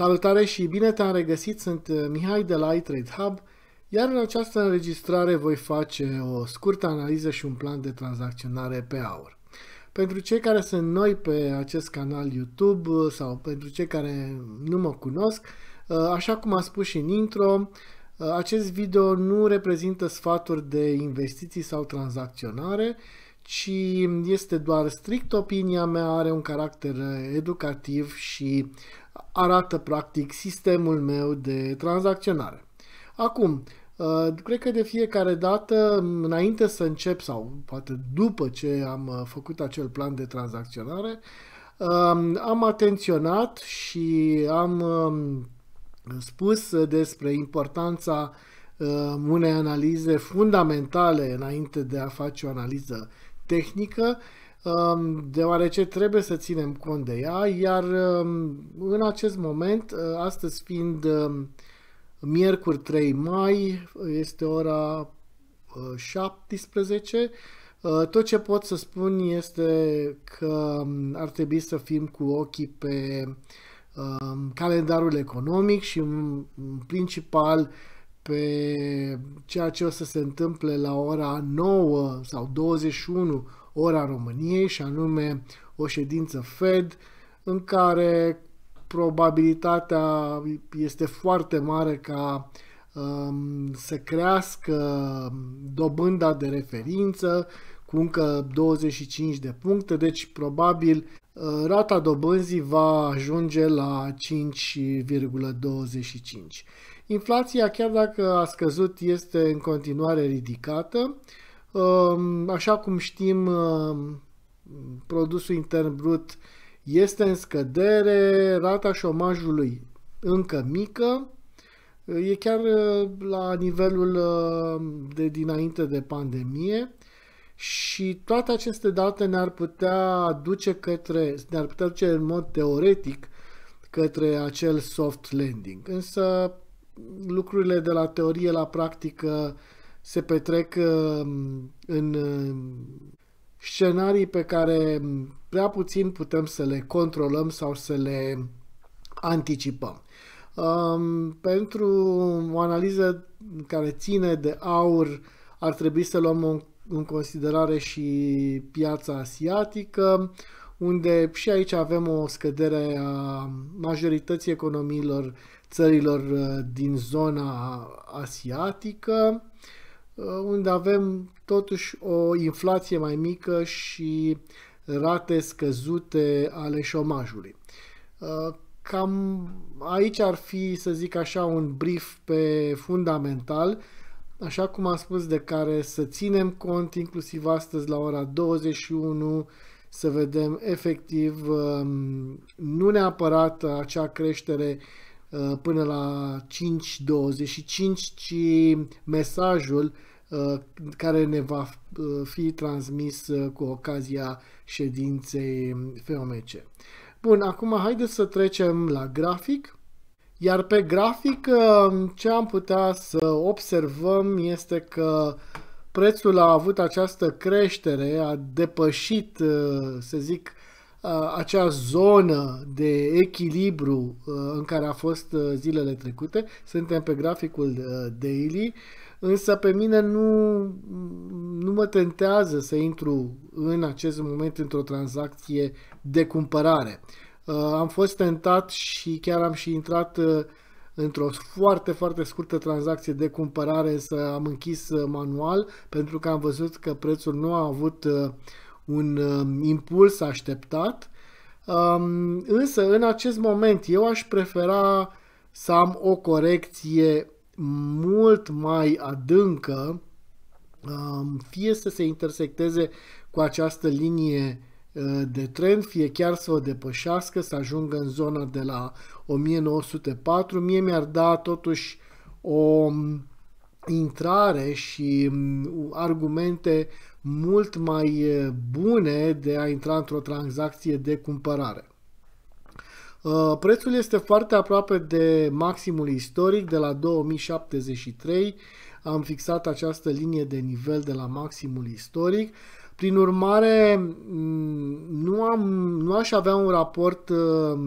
Salutare și bine te-am regăsit, sunt uh, Mihai de la iTrade Hub, iar în această înregistrare voi face o scurtă analiză și un plan de tranzacționare pe aur. Pentru cei care sunt noi pe acest canal YouTube uh, sau pentru cei care nu mă cunosc, uh, așa cum am spus și în intro, acest video nu reprezintă sfaturi de investiții sau tranzacționare, ci este doar strict opinia mea, are un caracter educativ și arată practic sistemul meu de tranzacționare. Acum, uh, cred că de fiecare dată, înainte să încep sau poate după ce am uh, făcut acel plan de tranzacționare, um, am atenționat și am um, spus despre importanța uh, unei analize fundamentale înainte de a face o analiză tehnică Um, deoarece trebuie să ținem cont de ea, iar um, în acest moment, uh, astăzi fiind um, miercuri 3 mai, este ora 17, uh, uh, tot ce pot să spun este că ar trebui să fim cu ochii pe calendarul economic și în principal pe ceea ce o să se întâmple la ora 9 sau 21 ora României și anume o ședință Fed în care probabilitatea este foarte mare ca um, să crească dobânda de referință cu încă 25 de puncte, deci probabil uh, rata dobânzii va ajunge la 5,25. Inflația, chiar dacă a scăzut, este în continuare ridicată Um, așa cum știm, um, produsul intern brut este în scădere, rata șomajului încă mică, e chiar uh, la nivelul uh, de dinainte de pandemie și toate aceste date ne-ar putea duce către, ne-ar putea duce în mod teoretic către acel soft landing. Însă lucrurile de la teorie la practică se petrec uh, în uh, scenarii pe care prea puțin putem să le controlăm sau să le anticipăm. Um, pentru o analiză care ține de aur, ar trebui să luăm în considerare și piața asiatică, unde și aici avem o scădere a majorității economiilor țărilor uh, din zona asiatică. Uh, unde avem totuși o inflație mai mică și rate scăzute ale șomajului. Uh, cam aici ar fi, să zic așa, un brief pe fundamental, așa cum am spus, de care să ținem cont inclusiv astăzi la ora 21, să vedem efectiv um, nu neapărat acea creștere uh, până la 5.25, ci mesajul uh, Uh, care ne va uh, fi transmis uh, cu ocazia ședinței FOMC. Bun, acum haideți să trecem la grafic. Iar pe grafic ce am putea să observăm este că prețul a avut această creștere, a depășit, să zic, acea zonă de echilibru în care a fost zilele trecute. Suntem pe graficul daily însă pe mine nu, nu mă tentează să intru în acest moment într-o tranzacție de cumpărare. Uh, am fost tentat și chiar am și intrat uh, într-o foarte, foarte scurtă tranzacție de cumpărare, însă am închis uh, manual pentru că am văzut că prețul nu a avut un impuls așteptat. Um, însă, în acest moment, eu aș prefera să am o corecție mult mai adâncă, um, fie să se intersecteze cu această linie uh, de trend, fie chiar să o depășească, să ajungă în zona de la 1904. Mie mi-ar da totuși o um, intrare și um, argumente mult mai uh, bune de a intra într-o tranzacție de cumpărare. Uh, prețul este foarte aproape de maximul istoric, de la 2073. Am fixat această linie de nivel de la maximul istoric. Prin urmare, mm, nu, am, nu aș avea un raport uh,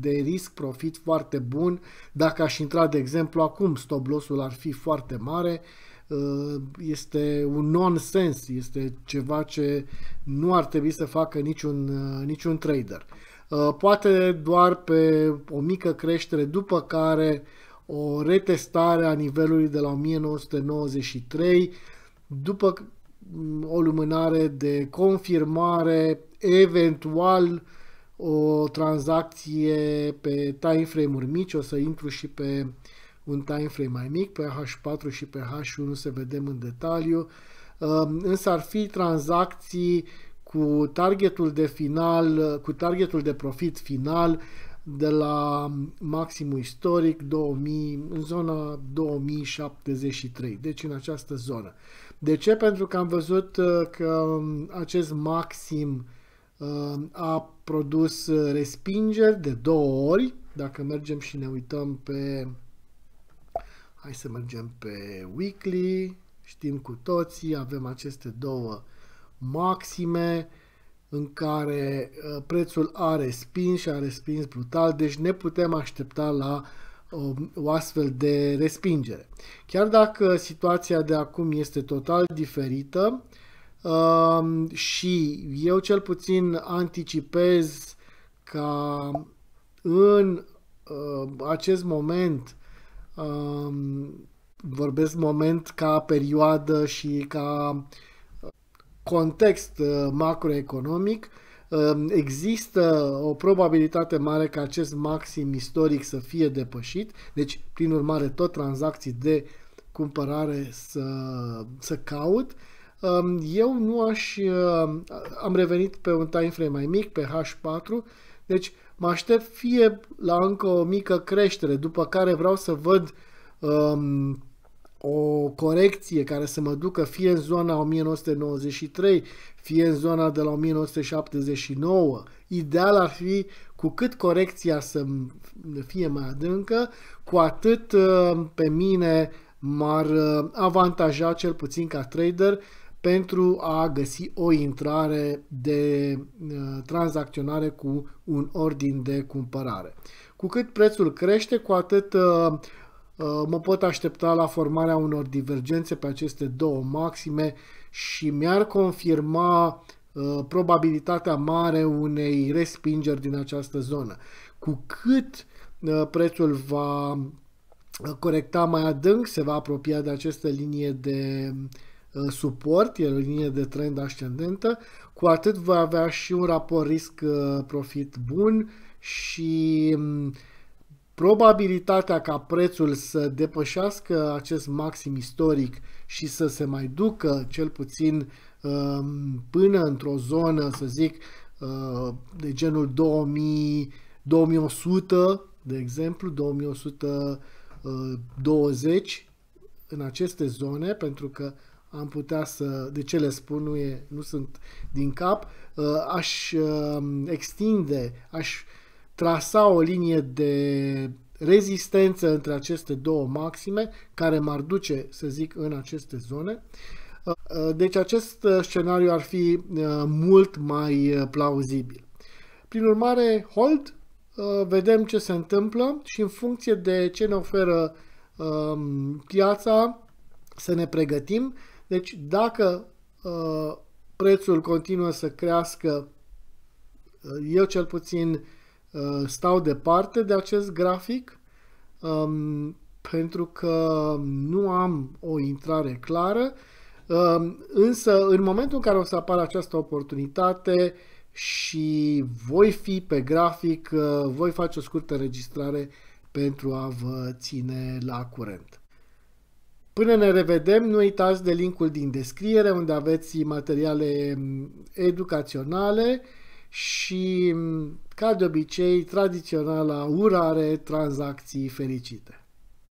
de risc-profit foarte bun dacă aș intra, de exemplu, acum. Stop loss-ul ar fi foarte mare. Uh, este un nonsens, este ceva ce nu ar trebui să facă niciun, niciun trader. Uh, poate doar pe o mică creștere, după care o retestare a nivelului de la 1993, după mm, o lumânare de confirmare, eventual o tranzacție pe frame uri mici, o să intru și pe un time frame mai mic, pe H4 și pe H1 să vedem în detaliu, uh, însă ar fi tranzacții uh, cu targetul de final, cu targetul de profit final de la maximul istoric 2000, în zona 2073, deci în această zonă. De ce? Pentru că am văzut uh, că um, acest maxim um, a produs uh, respingeri de două ori, dacă mergem și ne uităm pe hai să mergem pe weekly, știm cu toții, avem aceste două maxime în care uh, prețul a respins și a respins brutal, deci ne putem aștepta la um, o, astfel de respingere. Chiar dacă situația de acum este total diferită um, și eu cel puțin anticipez ca în uh, acest moment um, vorbesc moment ca perioadă și ca uh, context uh, macroeconomic, um, există o probabilitate mare ca acest maxim istoric să fie depășit, deci prin urmare tot tranzacții de cumpărare să, să caut. Um, eu nu aș... Um, am revenit pe un time frame mai mic, pe H4, deci mă aștept fie la încă o mică creștere, după care vreau să văd o corecție care să mă ducă fie în zona 1993, fie în zona de la 1979. Ideal ar fi cu cât corecția să fie mai adâncă, cu atât uh, pe mine m-ar uh, avantaja cel puțin ca trader pentru a găsi o intrare de uh, tranzacționare cu un ordin de cumpărare. Cu cât prețul crește, cu atât Uh, mă pot aștepta la formarea unor divergențe pe aceste două maxime și mi-ar confirma uh, probabilitatea mare unei respingeri din această zonă. Cu cât uh, prețul va corecta mai adânc, se va apropia de această linie de suport, e o linie de trend ascendentă, cu atât voi avea și un raport risc-profit bun și mm, probabilitatea ca prețul să depășească acest maxim istoric și să se mai ducă cel puțin um, până într-o zonă, să zic, uh, de genul 2000, 2100, de exemplu, 2120 uh, în aceste zone, pentru că am putea să, de ce le spun, nu, e, nu sunt din cap, uh, aș um, extinde, aș trasa o linie de rezistență între aceste două maxime care m-ar duce, să zic, în aceste zone. Uh, uh, deci acest uh, scenariu ar fi mult mai plauzibil. Prin urmare, hold, vedem ce se întâmplă și în funcție de ce ne oferă um, piața să ne pregătim. Deci dacă prețul continuă să crească, eu cel puțin Uh, stau departe de acest grafic um, pentru că nu am o intrare clară, um, însă în momentul în care o să apară această oportunitate și voi fi pe grafic, uh, voi face o scurtă registrare pentru a vă ține la curent. Până ne revedem, nu uitați de linkul din descriere unde aveți materiale mm, educaționale, și, mm, ca de obicei, tradiționala urare tranzacții fericite.